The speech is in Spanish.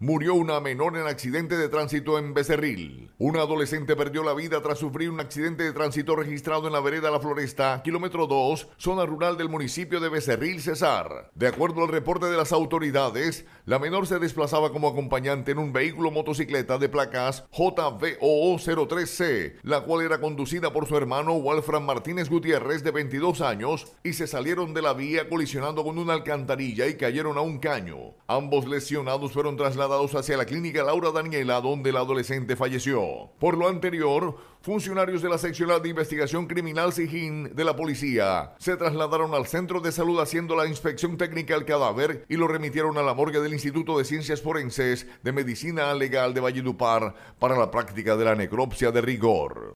murió una menor en accidente de tránsito en Becerril. Una adolescente perdió la vida tras sufrir un accidente de tránsito registrado en la vereda La Floresta, kilómetro 2, zona rural del municipio de Becerril, Cesar. De acuerdo al reporte de las autoridades, la menor se desplazaba como acompañante en un vehículo motocicleta de placas JVOO03C, la cual era conducida por su hermano Walfran Martínez Gutiérrez, de 22 años, y se salieron de la vía colisionando con una alcantarilla y cayeron a un caño. Ambos lesionados fueron trasladados dados hacia la clínica Laura Daniela, donde el adolescente falleció. Por lo anterior, funcionarios de la seccional de investigación criminal Sijín de la policía se trasladaron al centro de salud haciendo la inspección técnica al cadáver y lo remitieron a la morgue del Instituto de Ciencias Forenses de Medicina Legal de Valledupar para la práctica de la necropsia de rigor.